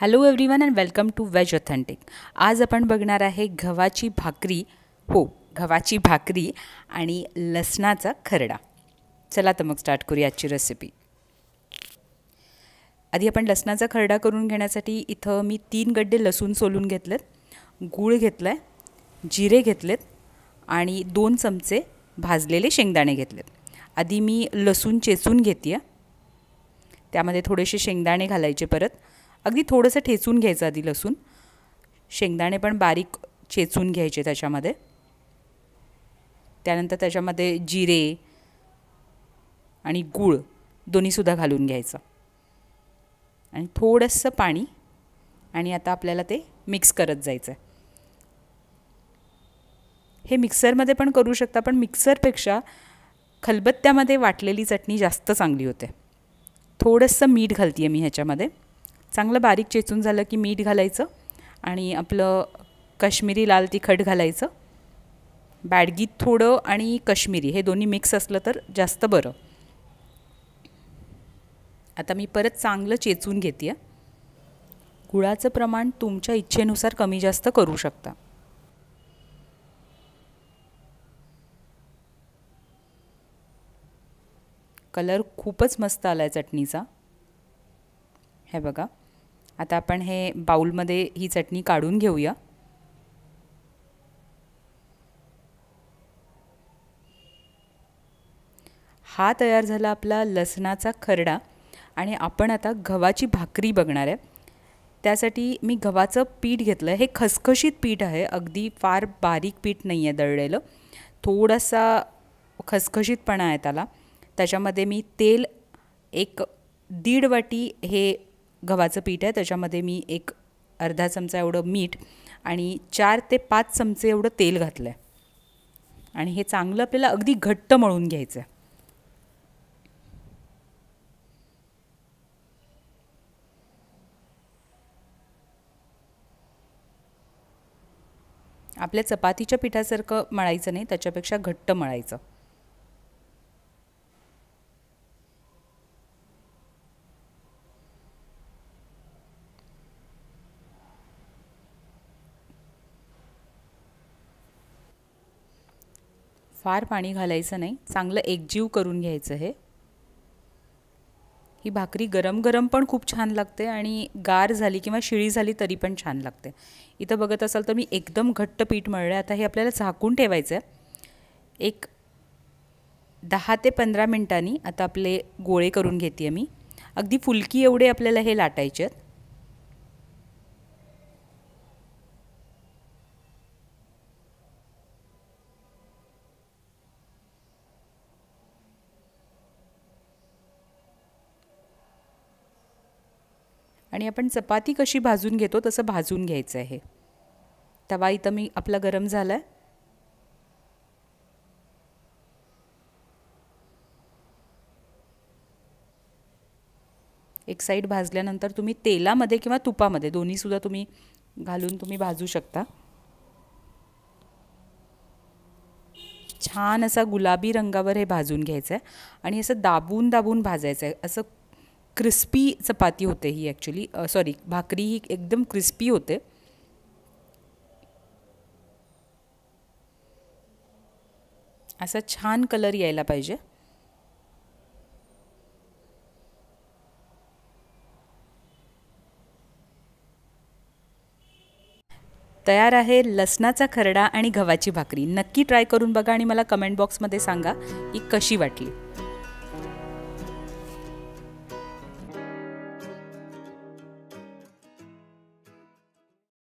hello everyone and welcome to veg authentic आज आपण बघणार आहे गव्हाची भाकरी हो गव्हाची भाकरी आणि लसणाचा खरडा चला तर मग स्टार्ट करूया आजची रेसिपी आधी आपण लसणाचा खरडा करून घेण्यासाठी इथं मी तीन गड्डे लसूण सोलून घेतलेत गूळ घेतलं आहे जिरे घेतलेत आणि दोन चमचे भाजलेले शेंगदाणे घेतलेत आधी मी लसूण चेचून घेते त्यामध्ये थोडेसे शेंगदाणे घालायचे परत अगदी थोडंसं ठेचून घ्यायचं आधी लसूण शेंगदाणे पण बारीक चेचून घ्यायचे त्याच्यामध्ये त्यानंतर त्याच्यामध्ये जिरे आणि गूळ दोन्हीसुद्धा घालून घ्यायचं आणि थोडंसं पाणी आणि आता आपल्याला ते मिक्स करत जायचं आहे हे मिक्सरमध्ये पण करू शकता पण मिक्सरपेक्षा खलबत्त्यामध्ये वाटलेली चटणी जास्त चांगली होते थोडंसं मीठ घालते आहे मी ह्याच्यामध्ये चांगलं बारीक चेचून झालं की मीठ घालायचं आणि आपलं काश्मीरी लाल तिखट घालायचं बॅडगीत थोडं आणि काश्मीरी हे दोन्ही मिक्स असलं तर जास्त बरं आता मी परत चांगलं चेचून घेते आहे गुळाचं प्रमाण तुमच्या इच्छेनुसार कमी जास्त करू शकता कलर खूपच मस्त आला आहे चटणीचा हे बघा आता आपण हे बाऊलमध्ये ही चटणी काढून घेऊया हा तयार झाला आपला लसणाचा खरडा आणि आपण आता गव्हाची भाकरी बघणार आहे त्यासाठी मी गव्हाचं पीठ घेतलं हे खसखशीत पीठ आहे अगदी फार बारीक पीठ नाही आहे दळलेलं थोडासा खसखशीतपणा आहे त्याला त्याच्यामध्ये मी तेल एक दीड वाटी हे गव्हाचं पीठ आहे त्याच्यामध्ये मी एक अर्धा चमचा एवढं मीठ आणि चार ते पाच चमचे एवढं तेल घातलं आहे आणि हे चांगलं आपल्याला अगदी घट्ट मळून घ्यायचं आहे आपल्या चपातीच्या पिठासारखं मळायचं नाही त्याच्यापेक्षा घट्ट मळायचं फार पाणी घालायचं नाही चांगलं एकजीव करून घ्यायचं हे ही भाकरी गरम गरम पण खूप छान लागते आणि गार झाली किंवा शिळी झाली तरी पण छान लागते इथं बघत असाल तर मी एकदम घट्ट पीठ मळलं आता हे आपल्याला झाकून ठेवायचं आहे एक दहा ते पंधरा मिनटांनी आता आपले गोळे करून घेते मी अगदी फुलकी एवढे आपल्याला हे लाटायचे आहेत आणि आपण चपाती कशी भाजून घेतो तसं भाजून घ्यायचं आहे तवा इथं मी आपला गरम झाला आहे एक साईड भाजल्यानंतर तुम्ही तेलामध्ये किंवा तुपामध्ये दोन्हीसुद्धा तुम्ही घालून तुम्ही भाजू शकता छान असा गुलाबी रंगावर हे भाजून घ्यायचं आहे आणि असं दाबून दाबून भाजायचं आहे असं क्रिस्पी चपाती होते ही ॲक्च्युली सॉरी भाकरी ही एकदम क्रिस्पी होते असा छान कलर यायला पाहिजे तयार आहे लसणाचा खरडा आणि गव्हाची भाकरी नक्की ट्राय करून बघा आणि मला कमेंट बॉक्समध्ये सांगा की कशी वाटली